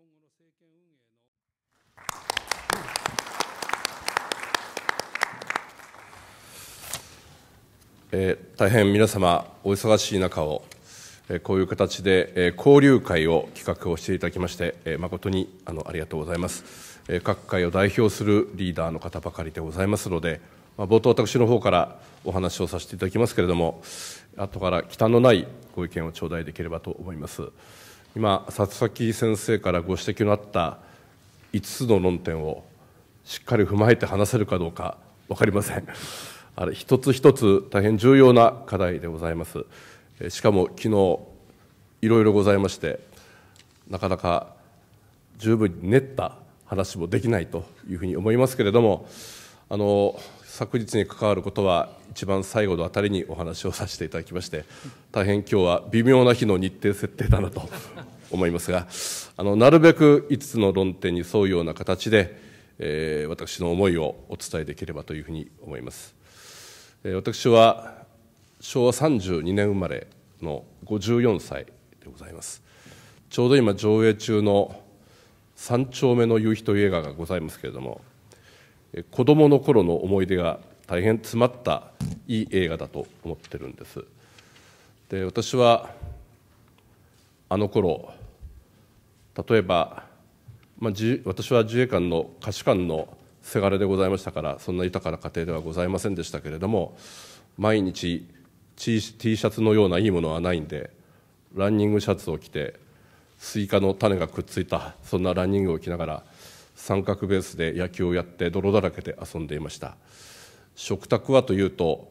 今後の政権運営のえ大変皆様お忙しい中を、えこういう形で、え交流会を企画をしていただきまして、え誠にあのありがとうございます、え各界を代表するリーダーの方ばかりでございますので、まあ、冒頭私の方からお話をさせていただきますけれども後から忌憚のないご意見を頂戴できればと思います。今里崎先生からご指摘のあった5つの論点をしっかり踏まえて話せるかどうか分かりませんあれ一つ一つ大変重要な課題でございますしかも昨日いろいろございましてなかなか十分に練った話もできないというふうに思いますけれどもあの昨日に関わることは一番最後のあたりにお話をさせていただきまして大変今日は微妙な日の日程設定だなと 思いますがあのなるべく5つの論点に沿うような形で、えー、私の思いをお伝えできればというふうに思います、えー、私は昭和32年生まれの54歳でございますちょうど今上映中の「三丁目の夕日」という映画がございますけれども子どもの頃の思い出が大変詰まったいい映画だと思ってるんですで私はあの頃例えば、まあ、私は自衛官の歌手官のせがれでございましたからそんな豊かな家庭ではございませんでしたけれども毎日 T シャツのようないいものはないんでランニングシャツを着てスイカの種がくっついたそんなランニングを着ながら三角ベースで野球をやって泥だらけで遊んでいました食卓はというと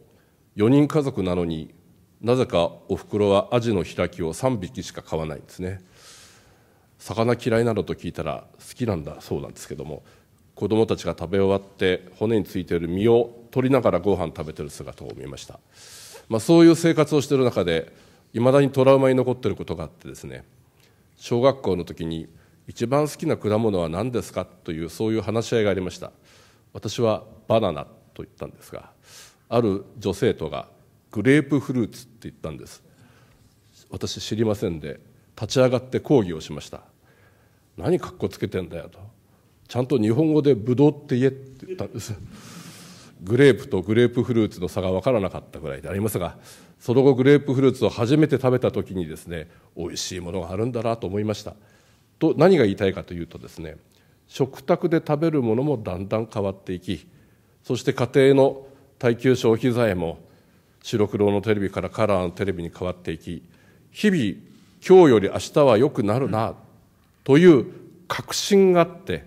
4人家族なのになぜかおふくろはアジの開きを3匹しか買わないんですね魚嫌いなのと聞いたら好きなんだそうなんですけども子どもたちが食べ終わって骨についている身を取りながらご飯食べてる姿を見ました、まあ、そういう生活をしている中でいまだにトラウマに残っていることがあってですね小学校の時に一番好きな果物は何ですかというそういう話し合いがありました私はバナナと言ったんですがある女生徒がグレープフルーツって言ったんです私知りませんで立ち上がって抗議をしました何かっこつけてんだよとちゃんと日本語でブドウって言えって言ったんですグレープとグレープフルーツの差が分からなかったぐらいでありますがその後グレープフルーツを初めて食べた時にですね美味しいものがあるんだなと思いましたと何が言いたいかというとですね食卓で食べるものもだんだん変わっていきそして家庭の耐久消費財も白黒のテレビからカラーのテレビに変わっていき日々今日より明日は良くなるなという確信があって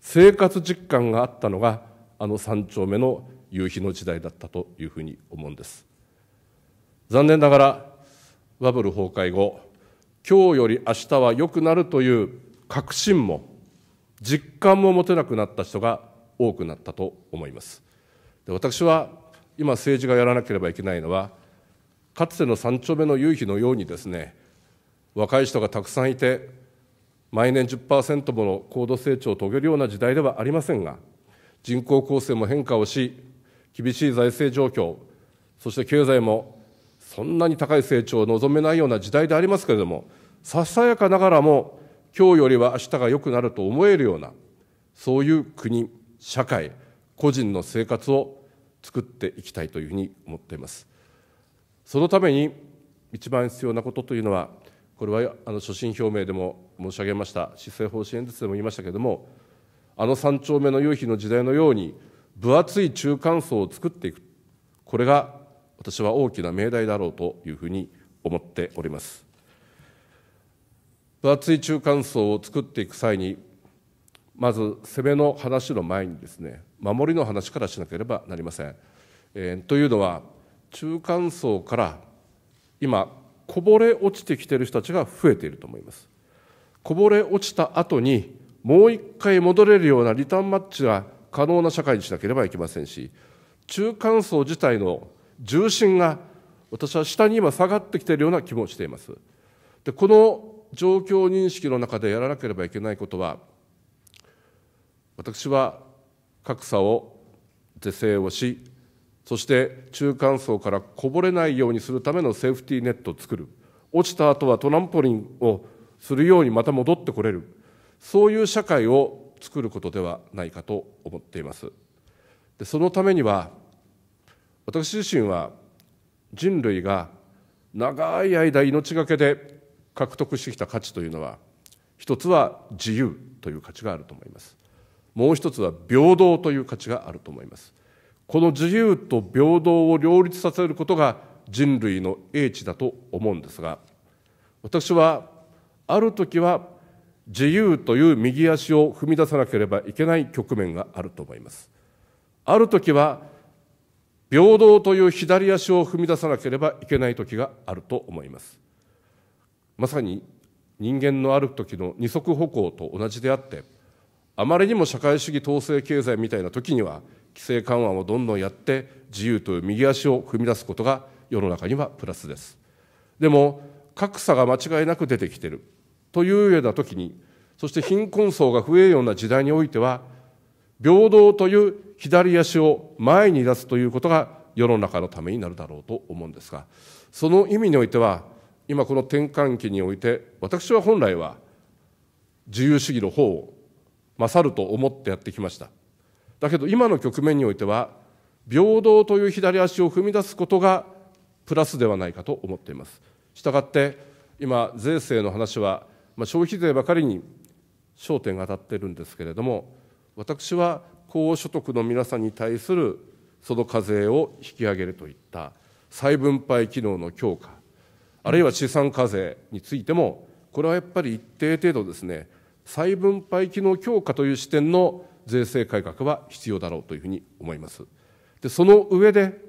生活実感があったのがあの三丁目の夕日の時代だったというふうに思うんです残念ながらバブル崩壊後今日より明日は良くなるという確信も実感も持てなくなった人が多くなったと思いますで私は今政治がやらなければいけないのはかつての3丁目の夕日のようにですね若い人がたくさんいて毎年10%もの高度成長を遂げるような時代ではありませんが人口構成も変化をし厳しい財政状況そして経済もそんなに高い成長を望めないような時代でありますけれども、ささやかながらも、今日よりは明日が良くなると思えるような、そういう国、社会、個人の生活を作っていきたいというふうに思っています。そのために一番必要なことというのは、これはあの所信表明でも申し上げました、施政方針演説でも言いましたけれども、あの3丁目の夕日の時代のように、分厚い中間層を作っていく、これが私は大きな命題だろうというふうに思っております分厚い中間層を作っていく際にまず攻めの話の前にですね守りの話からしなければなりません、えー、というのは中間層から今こぼれ落ちてきている人たちが増えていると思いますこぼれ落ちた後にもう一回戻れるようなリターンマッチが可能な社会にしなければいけませんし中間層自体の重心が私は下に今下がってきているような気もしています。でこの状況認識の中でやらなければいけないことは私は格差を是正をしそして中間層からこぼれないようにするためのセーフティーネットを作る落ちた後はトランポリンをするようにまた戻ってこれるそういう社会を作ることではないかと思っています。でそのためには私自身は人類が長い間命がけで獲得してきた価値というのは一つは自由という価値があると思いますもう一つは平等という価値があると思いますこの自由と平等を両立させることが人類の英知だと思うんですが私はある時は自由という右足を踏み出さなければいけない局面があると思いますある時は平等という左足を踏み出さなければいけない時があると思いますまさに人間のある時の二足歩行と同じであってあまりにも社会主義統制経済みたいな時には規制緩和をどんどんやって自由という右足を踏み出すことが世の中にはプラスですでも格差が間違いなく出てきているというような時にそして貧困層が増えるような時代においては平等という左足を前に出すということが世の中のためになるだろうと思うんですがその意味においては今この転換期において私は本来は自由主義の方を勝ると思ってやってきましただけど今の局面においては平等という左足を踏み出すことがプラスではないかと思っていますしたがって今税制の話は、まあ、消費税ばかりに焦点が当たっているんですけれども私は高所得の皆さんに対するその課税を引き上げるといった再分配機能の強化、あるいは資産課税についても、これはやっぱり一定程度ですね、再分配機能強化という視点の税制改革は必要だろうというふうに思います。でその上で、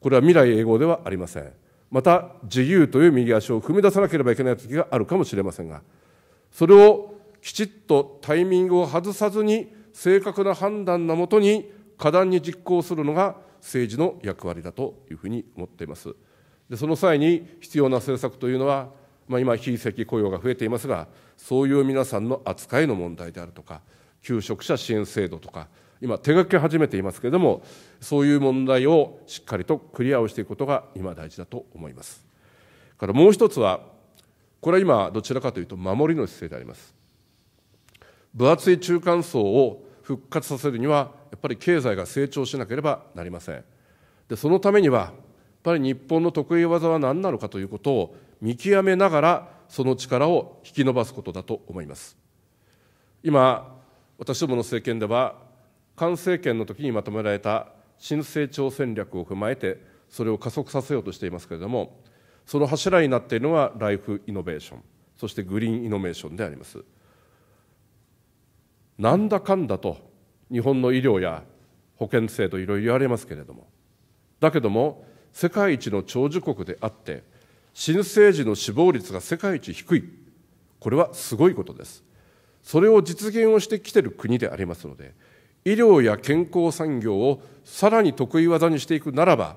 これは未来永劫ではありません。また、自由という右足を踏み出さなければいけない時があるかもしれませんが、それをきちっとタイミングを外さずに正確な判断のもとに果断に実行するのが政治の役割だというふうに思っています。でその際に必要な政策というのは、まあ、今、非正規雇用が増えていますが、そういう皆さんの扱いの問題であるとか、求職者支援制度とか、今、手がけ始めていますけれども、そういう問題をしっかりとクリアをしていくことが今、大事だと思います。からもう一つは、これは今、どちらかというと、守りの姿勢であります。分厚い中間層を復活させるにはやっぱり経済が成長しなければなりませんでそのためにはやっぱり日本の得意技は何なのかということを見極めながらその力を引き伸ばすことだと思います今私どもの政権では菅政権の時にまとめられた新成長戦略を踏まえてそれを加速させようとしていますけれどもその柱になっているのがライフイノベーションそしてグリーンイノベーションであります。なんだかんだと日本の医療や保険制度いろいろ言われますけれどもだけども世界一の長寿国であって新生児の死亡率が世界一低いこれはすごいことですそれを実現をしてきている国でありますので医療や健康産業をさらに得意技にしていくならば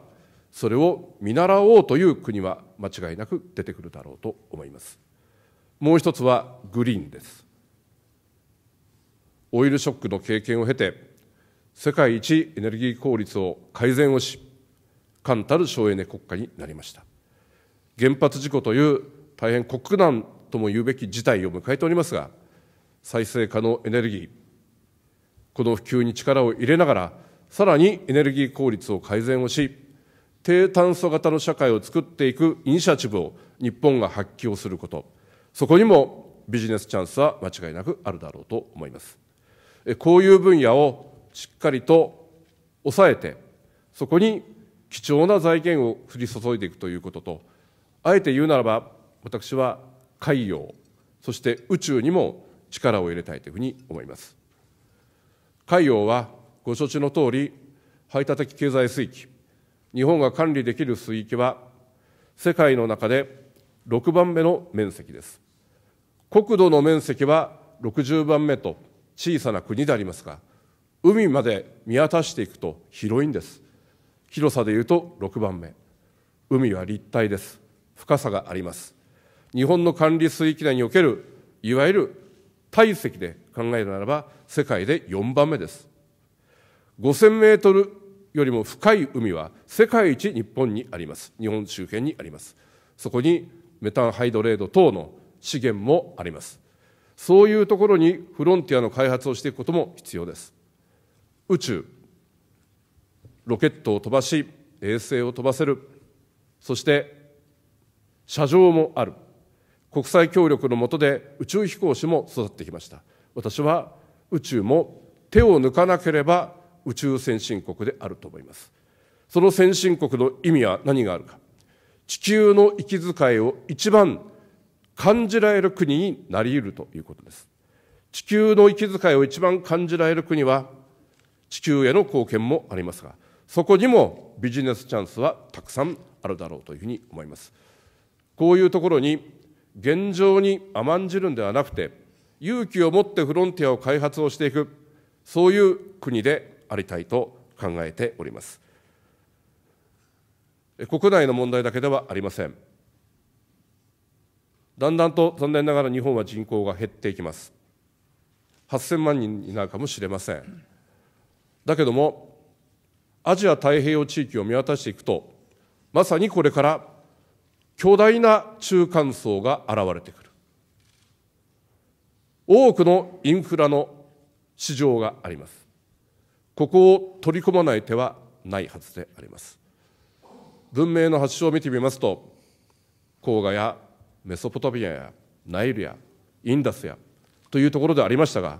それを見習おうという国は間違いなく出てくるだろうと思いますもう一つはグリーンですオイルショックの経験を経て世界一エネルギー効率を改善をし冠たる省エネ国家になりました原発事故という大変国難とも言うべき事態を迎えておりますが再生可能エネルギーこの普及に力を入れながらさらにエネルギー効率を改善をし低炭素型の社会を作っていくイニシアチブを日本が発揮をすることそこにもビジネスチャンスは間違いなくあるだろうと思いますこういう分野をしっかりと抑えて、そこに貴重な財源を降り注いでいくということと、あえて言うならば、私は海洋、そして宇宙にも力を入れたいというふうに思います。海洋はご承知の通り、排他的経済水域、日本が管理できる水域は、世界の中で6番目の面積です。国土の面積は60番目と小さな国でありますが海まで見渡していくと広いんです広さでいうと6番目海は立体です深さがあります日本の管理水域内におけるいわゆる体積で考えるならば世界で4番目です5000メートルよりも深い海は世界一日本にあります日本周辺にありますそこにメタンハイドレード等の資源もありますそういうところにフロンティアの開発をしていくことも必要です宇宙ロケットを飛ばし衛星を飛ばせるそして車上もある国際協力の下で宇宙飛行士も育ってきました私は宇宙も手を抜かなければ宇宙先進国であると思いますその先進国の意味は何があるか地球の息遣いを一番感じられる国になり得るということです。地球の息遣いを一番感じられる国は、地球への貢献もありますが、そこにもビジネスチャンスはたくさんあるだろうというふうに思います。こういうところに現状に甘んじるんではなくて、勇気を持ってフロンティアを開発をしていく、そういう国でありたいと考えております。国内の問題だけではありません。だんだんと残念ながら日本は人口が減っていきます。8000万人になるかもしれません。だけども、アジア太平洋地域を見渡していくと、まさにこれから巨大な中間層が現れてくる。多くのインフラの市場があります。ここを取り込まない手はないはずであります。文明の発祥を見てみますと、黄河やメソポタミアやナイルやインダスやというところでありましたが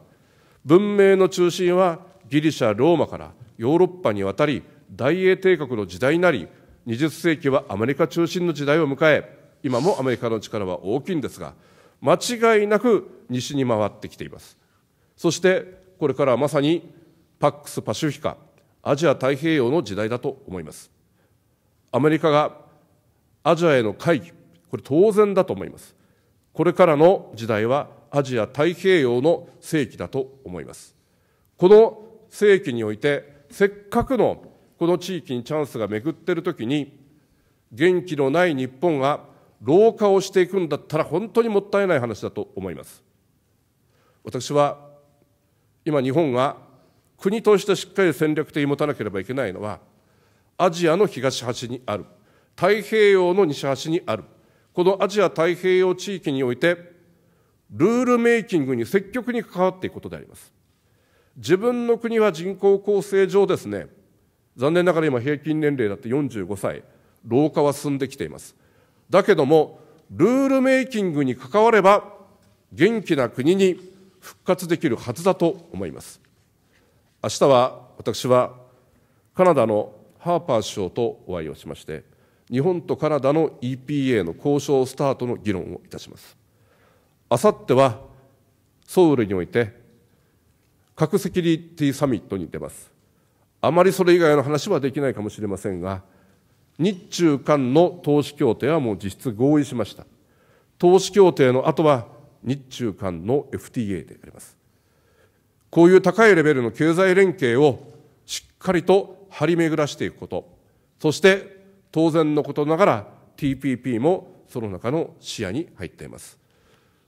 文明の中心はギリシャローマからヨーロッパに渡り大英帝国の時代になり20世紀はアメリカ中心の時代を迎え今もアメリカの力は大きいんですが間違いなく西に回ってきていますそしてこれからまさにパックス・パシフィカアジア太平洋の時代だと思いますアメリカがアジアへの回議、これ当然だと思います。これからの時代はアジア太平洋の世紀だと思います。この世紀において、せっかくのこの地域にチャンスが巡っているときに、元気のない日本が老化をしていくんだったら本当にもったいない話だと思います。私は今日本が国としてしっかり戦略的に持たなければいけないのはアジアの東端にある太平洋の西端にあるこのアジア太平洋地域において、ルールメイキングに積極に関わっていくことであります。自分の国は人口構成上ですね、残念ながら今平均年齢だって45歳、老化は進んできています。だけども、ルールメイキングに関われば、元気な国に復活できるはずだと思います。明日は私はカナダのハーパー首相とお会いをしまして、日本とカナダの EPA の交渉スタートの議論をいたします。あさってはソウルにおいて核セキュリティサミットに出ます。あまりそれ以外の話はできないかもしれませんが、日中間の投資協定はもう実質合意しました。投資協定の後は日中間の FTA であります。こういう高いレベルの経済連携をしっかりと張り巡らしていくこと、そして当然のことながら TPP もその中の視野に入っています。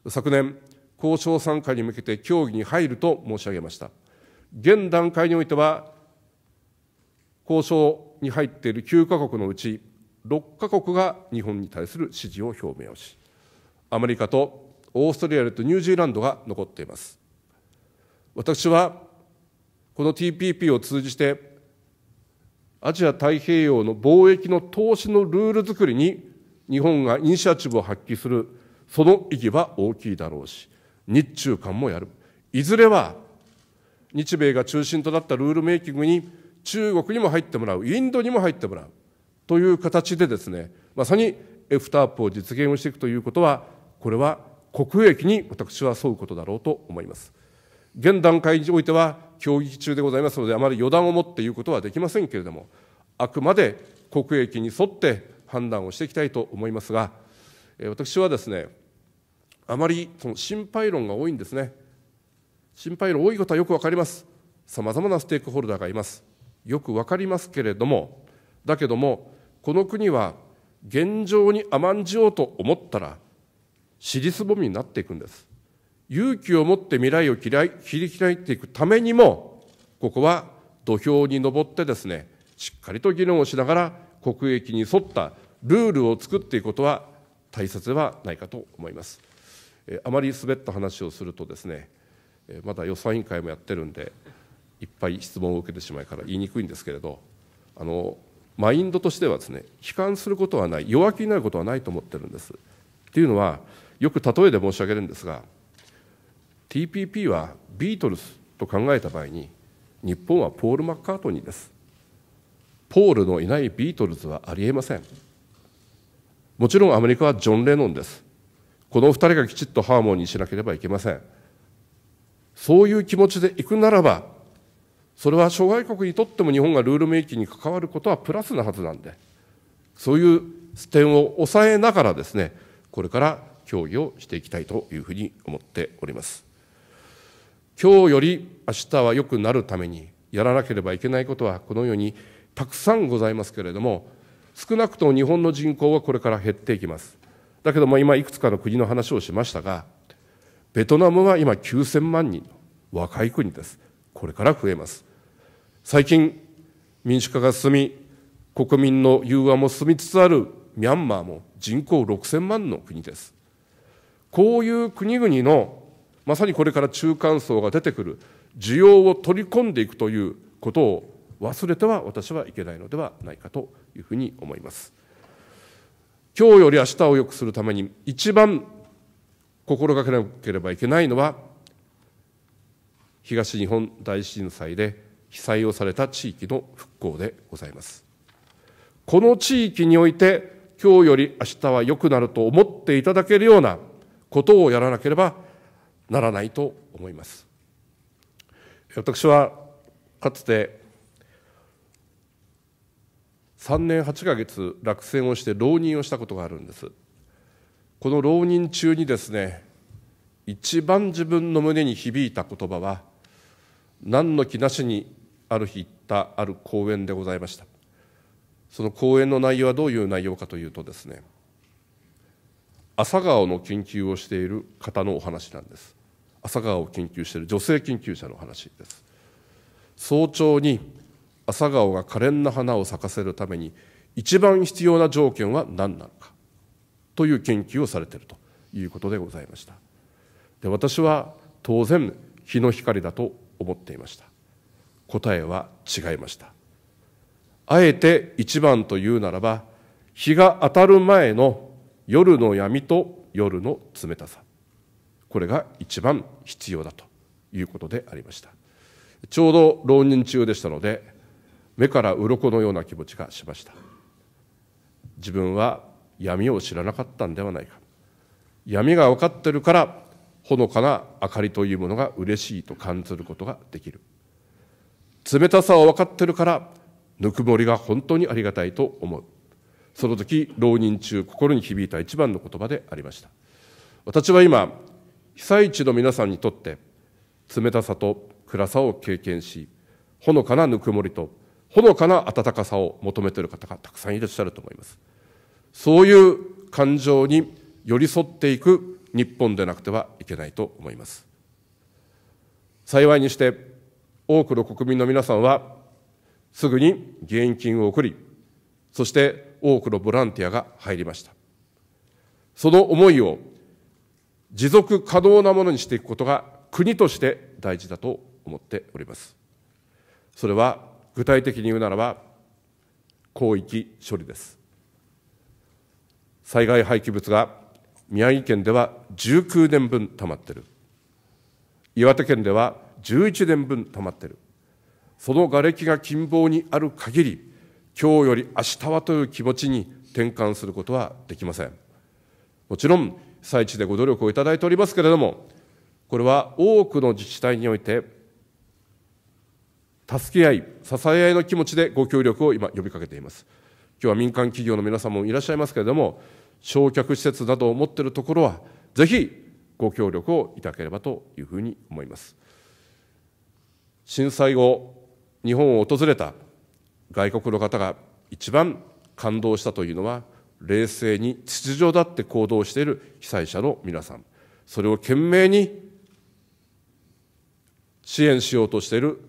昨年、交渉参加に向けて協議に入ると申し上げました。現段階においては、交渉に入っている9カ国のうち、6カ国が日本に対する支持を表明をし、アメリカとオーストリアとニュージーランドが残っています。私は、この TPP を通じて、アジア太平洋の貿易の投資のルール作りに日本がイニシアチブを発揮する、その意義は大きいだろうし、日中間もやる。いずれは、日米が中心となったルールメイキングに中国にも入ってもらう、インドにも入ってもらう、という形でですね、まさに f タープを実現をしていくということは、これは国益に私は沿うことだろうと思います。現段階においては、協議中でございますので、あまり予断を持って言うことはできませんけれども、あくまで国益に沿って判断をしていきたいと思いますが、私はですね、あまりその心配論が多いんですね。心配論多いことはよく分かります。さまざまなステークホルダーがいます。よく分かりますけれども、だけども、この国は現状に甘んじようと思ったら、尻すぼみになっていくんです。勇気を持って未来を切り開いていくためにも、ここは土俵に上ってですね、しっかりと議論をしながら国益に沿ったルールを作っていくことは大切ではないかと思います。あまり滑った話をするとですね、まだ予算委員会もやってるんで、いっぱい質問を受けてしまうから言いにくいんですけれど、あのマインドとしてはですね、悲観することはない、弱気になることはないと思ってるんです。というのは、よく例えで申し上げるんですが、TPP はビートルズと考えた場合に日本はポール・マッカートニーですポールのいないビートルズはありえませんもちろんアメリカはジョン・レノンですこの2人がきちっとハーモニーしなければいけませんそういう気持ちで行くならばそれは諸外国にとっても日本がルールメイキングに関わることはプラスなはずなんでそういう視点を抑えながらですねこれから協議をしていきたいというふうに思っております。今日より明日は良くなるためにやらなければいけないことはこのようにたくさんございますけれども少なくとも日本の人口はこれから減っていきますだけども今いくつかの国の話をしましたがベトナムは今9000万人の若い国ですこれから増えます最近民主化が進み国民の融和も進みつつあるミャンマーも人口6000万の国ですこういう国々のまさにこれから中間層が出てくる需要を取り込んでいくということを忘れては私はいけないのではないかというふうに思います。今日より明日を良くするために一番心がけなければいけないのは東日本大震災で被災をされた地域の復興でございます。この地域において今日より明日は良くなると思っていただけるようなことをやらなければならないと思います私はかつて3年8か月落選をして浪人をしたことがあるんですこの浪人中にですね一番自分の胸に響いた言葉は何の気なしにある日行ったある講演でございましたその講演の内容はどういう内容かというとですね朝顔の研究をしている方のお話なんです朝顔を研究している女性研究者の話です早朝に朝顔が可憐な花を咲かせるために一番必要な条件は何なのかという研究をされているということでございましたで私は当然日の光だと思っていました答えは違いましたあえて一番というならば日が当たる前の夜の闇と夜の冷たさこれが一番必要だということでありましたちょうど浪人中でしたので目から鱗のような気持ちがしました自分は闇を知らなかったんではないか闇が分かってるからほのかな明かりというものが嬉しいと感じることができる冷たさを分かってるからぬくもりが本当にありがたいと思うその時浪人中心に響いた一番の言葉でありました私は今被災地の皆さんにとって冷たさと暗さを経験しほのかなぬくもりとほのかな温かさを求めている方がたくさんいらっしゃると思いますそういう感情に寄り添っていく日本でなくてはいけないと思います幸いにして多くの国民の皆さんはすぐに義援金を送りそして多くのボランティアが入りました。その思いを持続可能なものにしていくことが国として大事だと思っております。それは具体的に言うならば広域処理です。災害廃棄物が宮城県では19年分溜まってる。岩手県では11年分溜まってる。その瓦礫が近傍にある限り今日より明日はという気持ちに転換することはできません。もちろん、被災地でご努力をいただいておりますけれども、これは多くの自治体において、助け合い、支え合いの気持ちでご協力を今呼びかけています。今日は民間企業の皆さんもいらっしゃいますけれども、焼却施設などを持っているところは、ぜひご協力をいただければというふうに思います。震災後、日本を訪れた外国の方が一番感動したというのは冷静に秩序だって行動している被災者の皆さんそれを懸命に支援しようとしている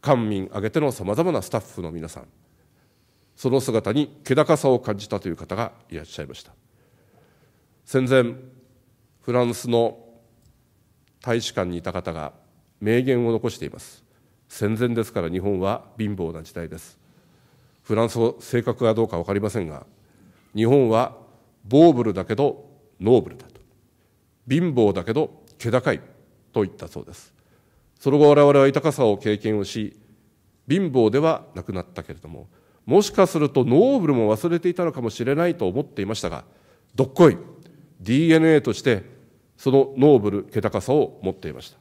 官民挙げてのさまざまなスタッフの皆さんその姿に気高さを感じたという方がいらっしゃいました戦前フランスの大使館にいた方が名言を残しています戦前ですから日本は貧乏な時代ですフランスの性格がどうか分かりませんが日本はボーブルだけどノーブルだと貧乏だけど気高いと言ったそうですその後我々は豊かさを経験をし貧乏ではなくなったけれどももしかするとノーブルも忘れていたのかもしれないと思っていましたがどっこい DNA としてそのノーブル気高さを持っていました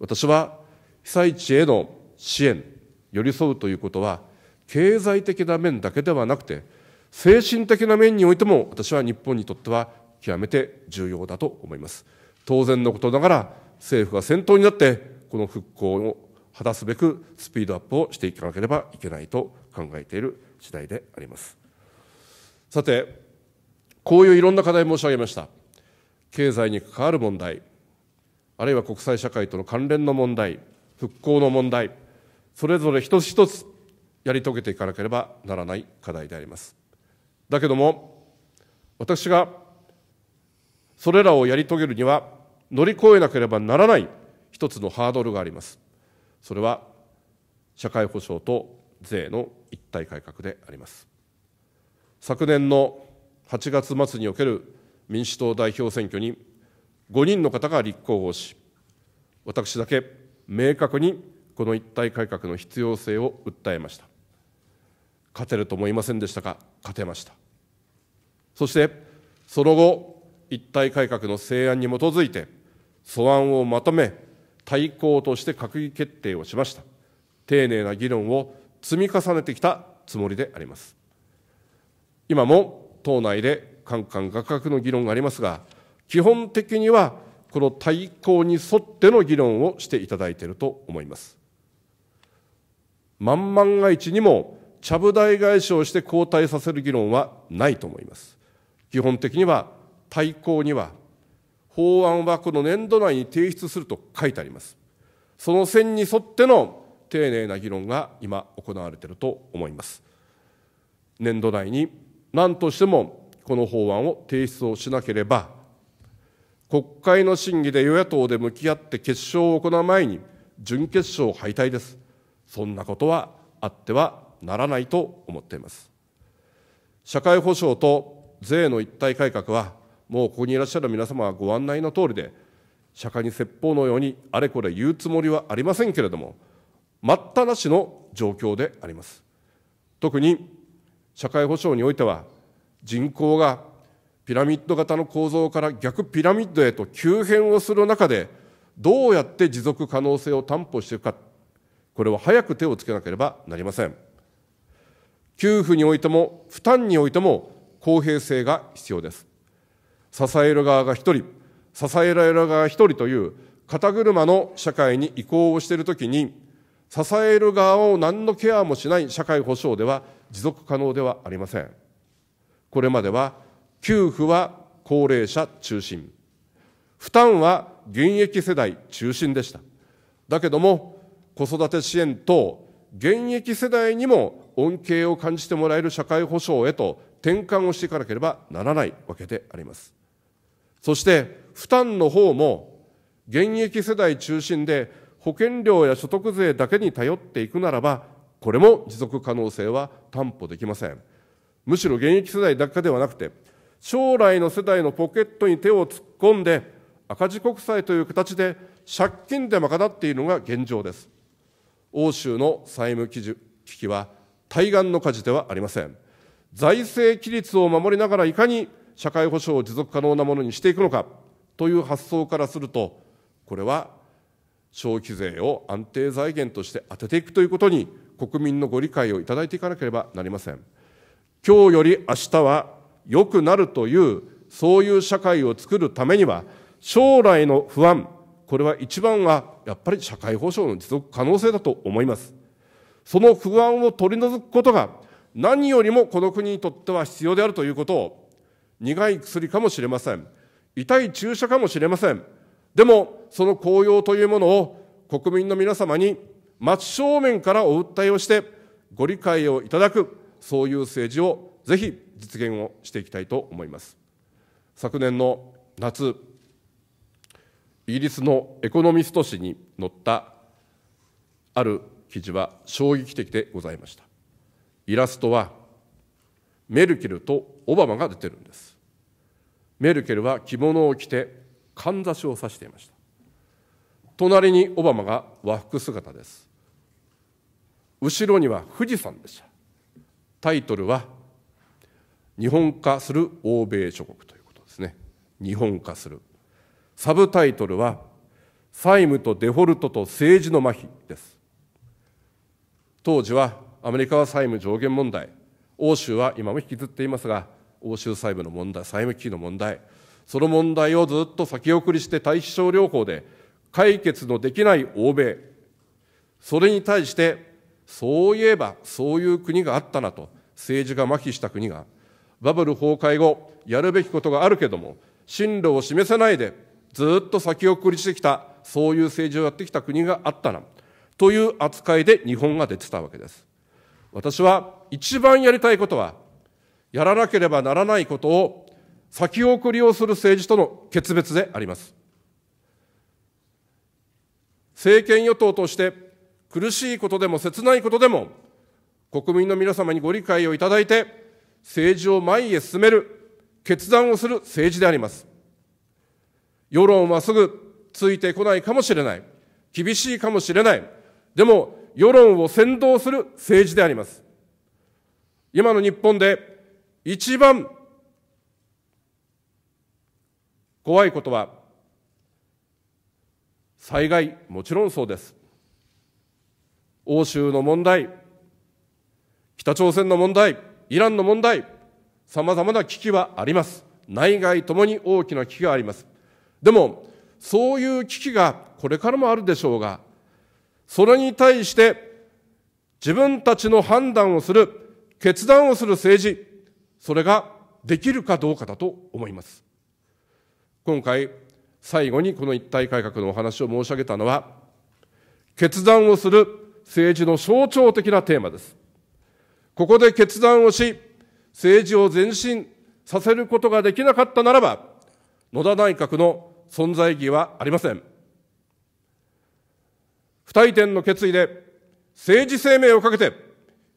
私は被災地への支援寄り添うということは経済的な面だけではなくて精神的な面においても私は日本にとっては極めて重要だと思います当然のことながら政府が先頭になってこの復興を果たすべくスピードアップをしていかなければいけないと考えている次第でありますさてこういういろんな課題申し上げました経済に関わる問題あるいは国際社会との関連の問題復興の問題それぞれ一つ一つやり遂げていかなければならない課題であります。だけども、私がそれらをやり遂げるには乗り越えなければならない一つのハードルがあります。それは社会保障と税の一体改革であります。昨年の8月末における民主党代表選挙に5人の方が立候補し、私だけ明確にこの一体改革の必要性を訴えました。勝てると思いませんでしたが勝てましたそしてその後一体改革の成案に基づいて素案をまとめ対抗として閣議決定をしました丁寧な議論を積み重ねてきたつもりであります今も党内でカンカンガクガクの議論がありますが基本的にはこの対抗に沿っての議論をしていただいていると思います万万が一にもちゃぶ台返しをして交代させる議論はないと思います。基本的には対抗には法案はこの年度内に提出すると書いてあります。その線に沿っての丁寧な議論が今行われていると思います。年度内に何としてもこの法案を提出をしなければ国会の審議で与野党で向き合って決勝を行う前に準決勝敗退です。そんなことはあってはならないと思っています社会保障と税の一体改革はもうここにいらっしゃる皆様はご案内の通りで釈迦に説法のようにあれこれ言うつもりはありませんけれども待ったなしの状況であります特に社会保障においては人口がピラミッド型の構造から逆ピラミッドへと急変をする中でどうやって持続可能性を担保していくかこれは早く手をつけなければなりません給付においても、負担においても公平性が必要です。支える側が一人、支えられる側が一人という肩車の社会に移行をしているときに、支える側を何のケアもしない社会保障では持続可能ではありません。これまでは、給付は高齢者中心、負担は現役世代中心でした。だけども、子育て支援等現役世代にも恩恵を感じてもらえる社会保障へと転換をしていかなければならないわけであります。そして負担の方も現役世代中心で保険料や所得税だけに頼っていくならばこれも持続可能性は担保できません。むしろ現役世代だけではなくて将来の世代のポケットに手を突っ込んで赤字国債という形で借金で賄っているのが現状です。欧州の債務危機は対岸の火事ではありません財政規律を守りながらいかに社会保障を持続可能なものにしていくのかという発想からするとこれは消費税を安定財源として当てていくということに国民のご理解をいただいていかなければなりません今日より明日は良くなるというそういう社会を作るためには将来の不安これは一番はやっぱり社会保障の持続可能性だと思います。その不安を取り除くことが何よりもこの国にとっては必要であるということを苦い薬かもしれません。痛い注射かもしれません。でも、その効用というものを国民の皆様に真正面からお訴えをしてご理解をいただく、そういう政治をぜひ実現をしていきたいと思います。昨年の夏、イギリスのエコノミスト誌に載ったある記事は衝撃的でございましたイラストはメルケルとオバマが出てるんですメルケルは着物を着てかんざしをさしていました隣にオバマが和服姿です後ろには富士山でしたタイトルは「日本化する欧米諸国」ということですね日本化するサブタイトルは債務とデフォルトと政治の麻痺です当時はアメリカは債務上限問題欧州は今も引きずっていますが欧州債務の問題債務危機の問題その問題をずっと先送りして対比症療法で解決のできない欧米それに対してそういえばそういう国があったなと政治が麻痺した国がバブル崩壊後やるべきことがあるけども進路を示せないでずっと先送りしてきた、そういう政治をやってきた国があったな、という扱いで日本が出てたわけです。私は一番やりたいことは、やらなければならないことを先送りをする政治との決別であります。政権与党として苦しいことでも切ないことでも国民の皆様にご理解をいただいて政治を前へ進める決断をする政治であります。世論はすぐついてこないかもしれない。厳しいかもしれない。でも、世論を先導する政治であります。今の日本で一番怖いことは、災害、もちろんそうです。欧州の問題、北朝鮮の問題、イランの問題、さまざまな危機はあります。内外ともに大きな危機があります。でも、そういう危機がこれからもあるでしょうが、それに対して自分たちの判断をする、決断をする政治、それができるかどうかだと思います。今回、最後にこの一体改革のお話を申し上げたのは、決断をする政治の象徴的なテーマです。ここで決断をし、政治を前進させることができなかったならば、野田内閣の存在意義はありません。不退転の決意で、政治生命をかけて、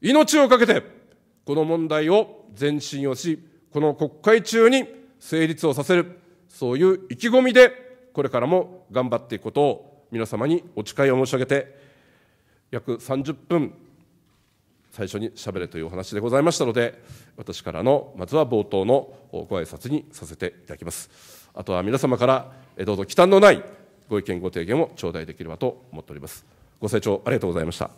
命をかけて、この問題を前進をし、この国会中に成立をさせる、そういう意気込みで、これからも頑張っていくことを皆様にお誓いを申し上げて、約30分、最初にしゃべれというお話でございましたので、私からのまずは冒頭のご挨拶にさせていただきます。あとは皆様からどうぞ忌憚のないご意見、ご提言を頂戴できればと思っております。ご清聴ありがとうございました。